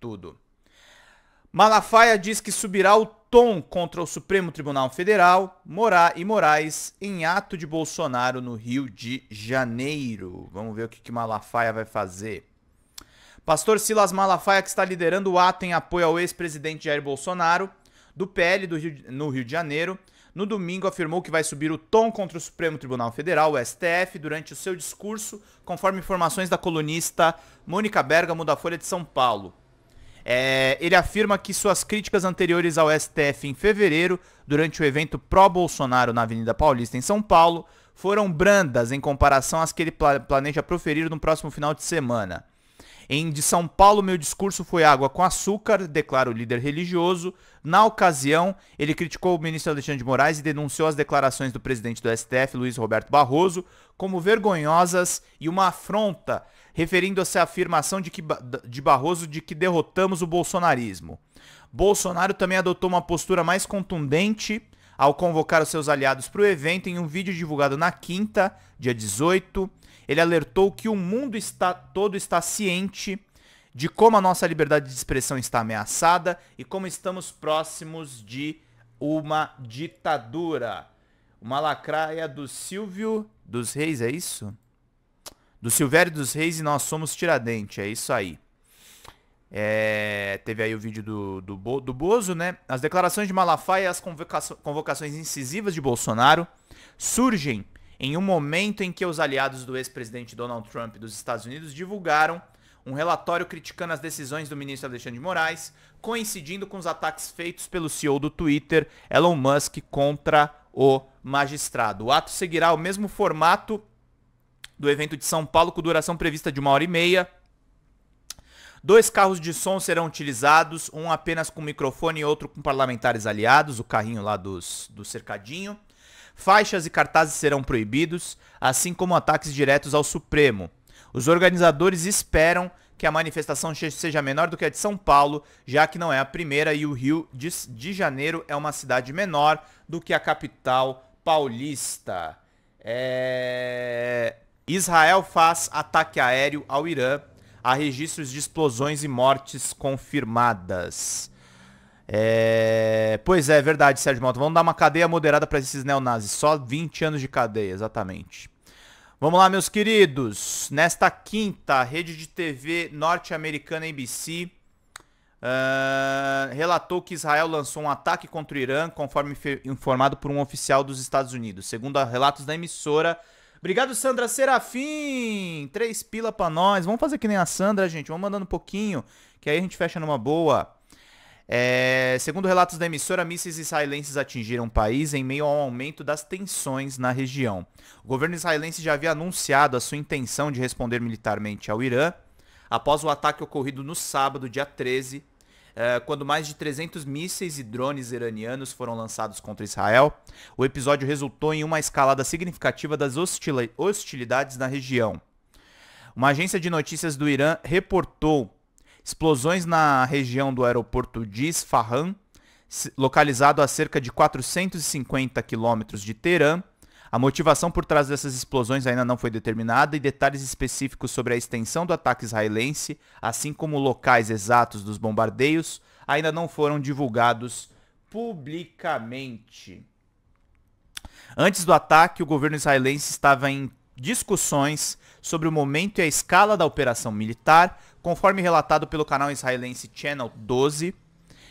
tudo. Malafaia diz que subirá o tom contra o Supremo Tribunal Federal Morá e Moraes em ato de Bolsonaro no Rio de Janeiro. Vamos ver o que, que Malafaia vai fazer. Pastor Silas Malafaia, que está liderando o ato em apoio ao ex-presidente Jair Bolsonaro, do PL do Rio, no Rio de Janeiro, no domingo afirmou que vai subir o tom contra o Supremo Tribunal Federal, o STF, durante o seu discurso, conforme informações da colunista Mônica Bergamo da Folha de São Paulo. É, ele afirma que suas críticas anteriores ao STF em fevereiro, durante o evento pró-Bolsonaro na Avenida Paulista, em São Paulo, foram brandas em comparação às que ele planeja proferir no próximo final de semana. Em de São Paulo, meu discurso foi água com açúcar, declara o líder religioso. Na ocasião, ele criticou o ministro Alexandre de Moraes e denunciou as declarações do presidente do STF, Luiz Roberto Barroso, como vergonhosas e uma afronta, referindo-se à afirmação de, que, de Barroso de que derrotamos o bolsonarismo. Bolsonaro também adotou uma postura mais contundente ao convocar os seus aliados para o evento em um vídeo divulgado na quinta, dia 18. Ele alertou que o mundo está, todo está ciente de como a nossa liberdade de expressão está ameaçada e como estamos próximos de uma ditadura. Uma lacraia do Silvio dos Reis, é isso? Do Silvério dos Reis e nós somos Tiradentes, é isso aí. É, teve aí o vídeo do, do, Bo, do Bozo, né? As declarações de Malafaia e as convocações incisivas de Bolsonaro surgem em um momento em que os aliados do ex-presidente Donald Trump dos Estados Unidos divulgaram um relatório criticando as decisões do ministro Alexandre de Moraes, coincidindo com os ataques feitos pelo CEO do Twitter, Elon Musk, contra o magistrado. O ato seguirá o mesmo formato do evento de São Paulo, com duração prevista de uma hora e meia Dois carros de som serão utilizados, um apenas com microfone e outro com parlamentares aliados, o carrinho lá dos, do cercadinho. Faixas e cartazes serão proibidos, assim como ataques diretos ao Supremo. Os organizadores esperam que a manifestação seja menor do que a de São Paulo, já que não é a primeira e o Rio de, Janeiro é uma cidade menor do que a capital paulista. É... Israel faz ataque aéreo ao Irã há registros de explosões e mortes confirmadas. É... Pois é, verdade, Sérgio Malta. Vamos dar uma cadeia moderada para esses neonazis. Só 20 anos de cadeia, exatamente. Vamos lá, meus queridos. Nesta quinta, a rede de TV norte-americana NBC uh, ah, relatou que Israel lançou um ataque contra o Irã, conforme informado por um oficial dos Estados Unidos. Segundo relatos da emissora, Obrigado, Sandra Serafim! Três pila pra nós. Vamos fazer que nem a Sandra, gente. Vamos mandando um pouquinho, que aí a gente fecha numa boa. É, segundo relatos da emissora, mísseis israelenses atingiram o país em meio ao aumento das tensões na região. O governo israelense já havia anunciado a sua intenção de responder militarmente ao Irã após o ataque ocorrido no sábado, dia 13, é, quando mais de 300 mísseis e drones iranianos foram lançados contra Israel. O episódio resultou em uma escalada significativa das hostilidades na região. Uma agência de notícias do Irã reportou explosões na região do aeroporto de Isfahan, localizado a cerca de 450 quilômetros de Teerã, a motivação por trás dessas explosões ainda não foi determinada e detalhes específicos sobre a extensão do ataque israelense, assim como locais exatos dos bombardeios, ainda não foram divulgados publicamente. Antes do ataque, o governo israelense estava em discussões sobre o momento e a escala da operação militar, conforme relatado pelo canal israelense Channel 12.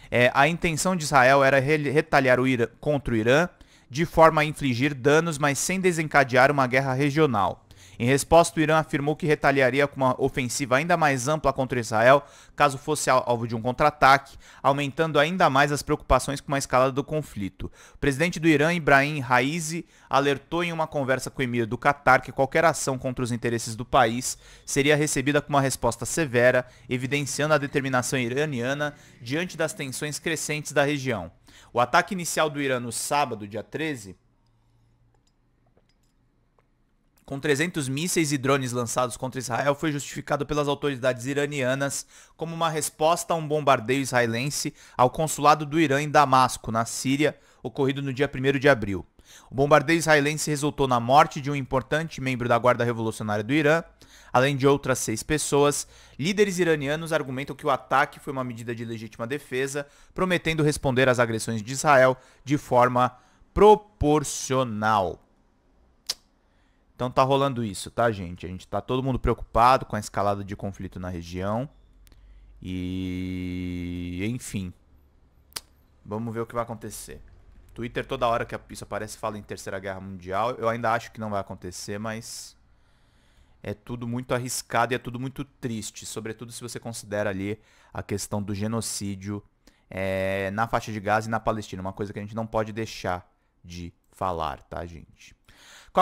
É, a intenção de Israel era retaliar o Irã, contra o Irã, de forma a infligir danos, mas sem desencadear uma guerra regional. Em resposta, o Irã afirmou que retaliaria com uma ofensiva ainda mais ampla contra Israel caso fosse alvo de um contra-ataque, aumentando ainda mais as preocupações com uma escalada do conflito. O presidente do Irã, Ibrahim Raisi, alertou em uma conversa com o emir do Catar que qualquer ação contra os interesses do país seria recebida com uma resposta severa, evidenciando a determinação iraniana diante das tensões crescentes da região. O ataque inicial do Irã no sábado, dia 13, com 300 mísseis e drones lançados contra Israel foi justificado pelas autoridades iranianas como uma resposta a um bombardeio israelense ao consulado do Irã em Damasco, na Síria, ocorrido no dia 1 de abril. O bombardeio israelense resultou na morte de um importante membro da Guarda Revolucionária do Irã além de outras seis pessoas. Líderes iranianos argumentam que o ataque foi uma medida de legítima defesa, prometendo responder às agressões de Israel de forma proporcional. Então tá rolando isso, tá, gente? A gente tá todo mundo preocupado com a escalada de conflito na região. E enfim. Vamos ver o que vai acontecer. Twitter toda hora que isso aparece fala em Terceira Guerra Mundial. Eu ainda acho que não vai acontecer, mas é tudo muito arriscado e é tudo muito triste, sobretudo se você considera ali a questão do genocídio é, na faixa de Gaza e na Palestina, uma coisa que a gente não pode deixar de falar, tá, gente?